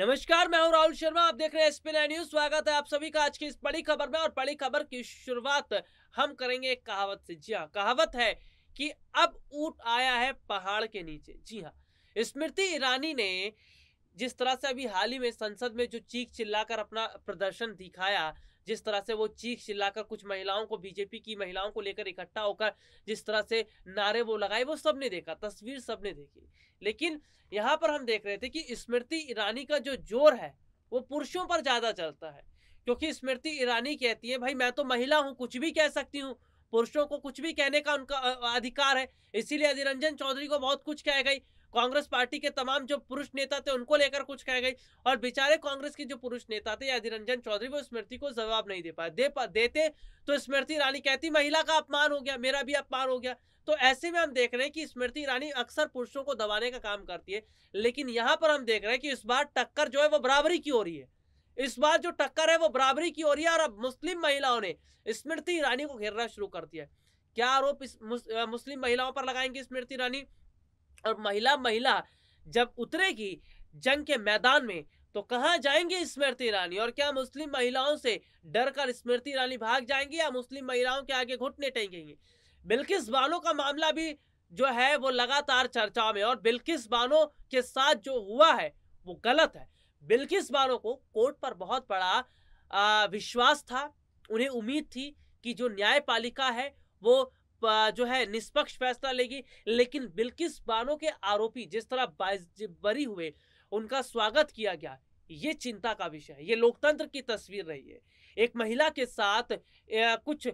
नमस्कार मैं हूं राहुल शर्मा आप देख रहे हैं एसपी न्यूज स्वागत है आप सभी का आज की इस बड़ी खबर में और बड़ी खबर की शुरुआत हम करेंगे एक कहावत से जी हाँ कहावत है कि अब ऊट आया है पहाड़ के नीचे जी हाँ स्मृति ईरानी ने जिस तरह से अभी हाल ही में संसद में जो चीख चिल्लाकर अपना प्रदर्शन दिखाया जिस तरह से वो चीख चिल्लाकर कुछ महिलाओं को बीजेपी की महिलाओं को लेकर इकट्ठा होकर जिस तरह से नारे वो लगाए वो सबने देखा तस्वीर सबने देखी लेकिन यहाँ पर हम देख रहे थे कि स्मृति ईरानी का जो जोर है वो पुरुषों पर ज़्यादा चलता है क्योंकि स्मृति ईरानी कहती है भाई मैं तो महिला हूँ कुछ भी कह सकती हूँ पुरुषों को कुछ भी कहने का उनका अधिकार है इसीलिए अधिरंजन चौधरी को बहुत कुछ कह गई कांग्रेस पार्टी के तमाम जो पुरुष नेता थे उनको लेकर कुछ कह गई और बेचारे कांग्रेस के जो पुरुष नेता थे अधीर रंजन चौधरी वो स्मृति को जवाब नहीं दे पाए दे पा, देते तो स्मृति ईरानी कहती महिला का अपमान हो गया मेरा भी अपमान हो गया तो ऐसे में हम देख रहे हैं कि स्मृति ईरानी अक्सर पुरुषों को दबाने का काम करती है लेकिन यहाँ पर हम देख रहे हैं कि इस बार टक्कर जो है वो बराबरी की हो रही है इस बार जो टक्कर है वो बराबरी की हो रही है और अब मुस्लिम महिलाओं ने स्मृति ईरानी को घेरना शुरू कर दिया क्या आरोप मुस्लिम महिलाओं पर लगाएंगी स्मृति ईरानी और महिला महिला जब उतरेगी जंग के मैदान में तो कहाँ जाएंगे स्मृति ईरानी और क्या मुस्लिम महिलाओं से डर कर स्मृति ईरानी भाग जाएंगी या मुस्लिम महिलाओं के आगे घुटने टेंगेंगे बिल्किस बानो का मामला भी जो है वो लगातार चर्चा में और बिल्किस बानो के साथ जो हुआ है वो गलत है बिल्किस बानो को कोर्ट पर बहुत बड़ा विश्वास था उन्हें उम्मीद थी कि जो न्यायपालिका है वो जो है निष्पक्ष फैसला लेगी लेकिन बिल्किस बानो के आरोपी जिस तरह बरी हुए उनका स्वागत किया गया ये चिंता का विषय है ये लोकतंत्र की तस्वीर रही है एक महिला के साथ कुछ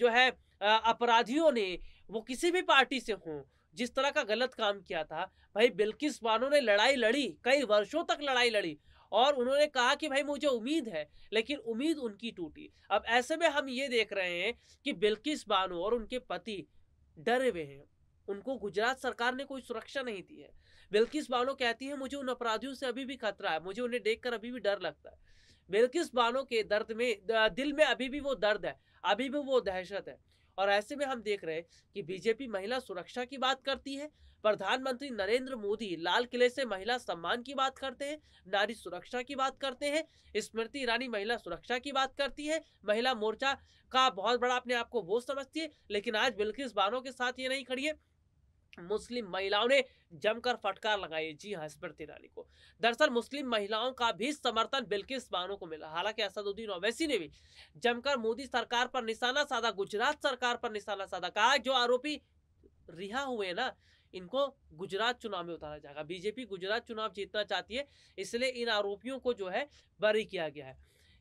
जो है अपराधियों ने वो किसी भी पार्टी से हों जिस तरह का गलत काम किया था भाई बिल्किस बानो ने लड़ाई लड़ी कई वर्षों तक लड़ाई लड़ी और उन्होंने कहा कि भाई मुझे उम्मीद है लेकिन उम्मीद उनकी टूटी अब ऐसे में हम ये देख रहे हैं कि बिल्किस बानो और उनके पति डरे हुए हैं उनको गुजरात सरकार ने कोई सुरक्षा नहीं दी है बिल्किस बानो कहती है मुझे उन अपराधियों से अभी भी खतरा है मुझे उन्हें देख अभी भी डर लगता है बिल्किस बानो के दर्द में दिल में अभी भी वो दर्द है अभी भी वो दहशत है और ऐसे में हम देख रहे हैं कि बीजेपी महिला सुरक्षा की बात करती है प्रधानमंत्री नरेंद्र मोदी लाल किले से महिला सम्मान की बात करते हैं नारी सुरक्षा की बात करते हैं स्मृति ईरानी महिला सुरक्षा की बात करती है महिला मोर्चा का बहुत बड़ा अपने आप को वो समझती है लेकिन आज बिल्किस बानो के साथ ये नहीं खड़ी है मुस्लिम महिलाओं ने जमकर फटकार लगाई जी हाँ स्मृति ईरानी को दरअसल मुस्लिम महिलाओं का भी समर्थन बिल्किस बानो को मिला हालांकि असदुद्दीन ओवैसी ने भी जमकर मोदी सरकार पर निशाना साधा गुजरात सरकार पर निशाना साधा कहा जो आरोपी रिहा हुए ना इनको गुजरात चुनाव में उतारा जाएगा बीजेपी गुजरात चुनाव जीतना चाहती है इसलिए इन आरोपियों को जो है बरी किया गया है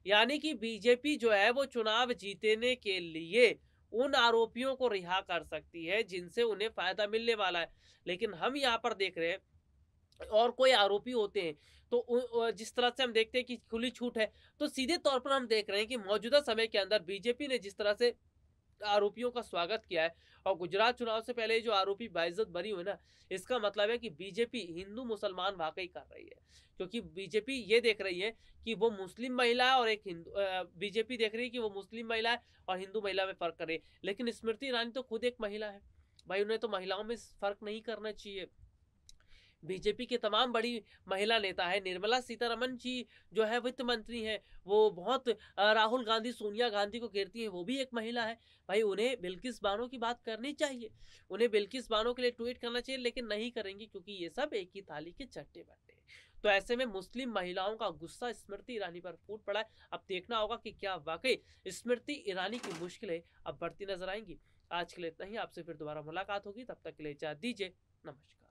यानी कि बीजेपी जो है वो चुनाव जीतने के लिए उन आरोपियों को रिहा कर सकती है जिनसे उन्हें फ़ायदा मिलने वाला है लेकिन हम यहाँ पर देख रहे हैं और कोई आरोपी होते हैं तो जिस तरह से हम देखते हैं कि खुली छूट है तो सीधे तौर पर हम देख रहे हैं कि मौजूदा समय के अंदर बीजेपी ने जिस तरह से आरोपियों का स्वागत किया है और गुजरात चुनाव से पहले जो आरोपी बाइज्जत बनी हुई ना इसका मतलब है कि बीजेपी हिंदू मुसलमान वाकई कर रही है क्योंकि बीजेपी ये देख रही है कि वो मुस्लिम महिला और एक हिंदू बीजेपी देख रही है कि वो मुस्लिम महिला है और हिंदू महिला में फ़र्क कर रही है लेकिन स्मृति ईरानी तो खुद एक महिला है भाई उन्हें तो महिलाओं में फ़र्क नहीं करना चाहिए बीजेपी के तमाम बड़ी महिला नेता है निर्मला सीतारमन जी जो है वित्त मंत्री हैं वो बहुत राहुल गांधी सोनिया गांधी को घेरती हैं वो भी एक महिला है भाई उन्हें बिल्किस बानो की बात करनी चाहिए उन्हें बिल्किस बानो के लिए ट्वीट करना चाहिए लेकिन नहीं करेंगी क्योंकि ये सब एक ही थाली के चट्टे बट्टे तो ऐसे में मुस्लिम महिलाओं का गुस्सा स्मृति ईरानी पर फूट पड़ा है अब देखना होगा कि क्या वाकई स्मृति ईरानी की मुश्किलें अब बढ़ती नजर आएंगी आज के लिए इतना ही आपसे फिर दोबारा मुलाकात होगी तब तक के लिए जा दीजिए नमस्कार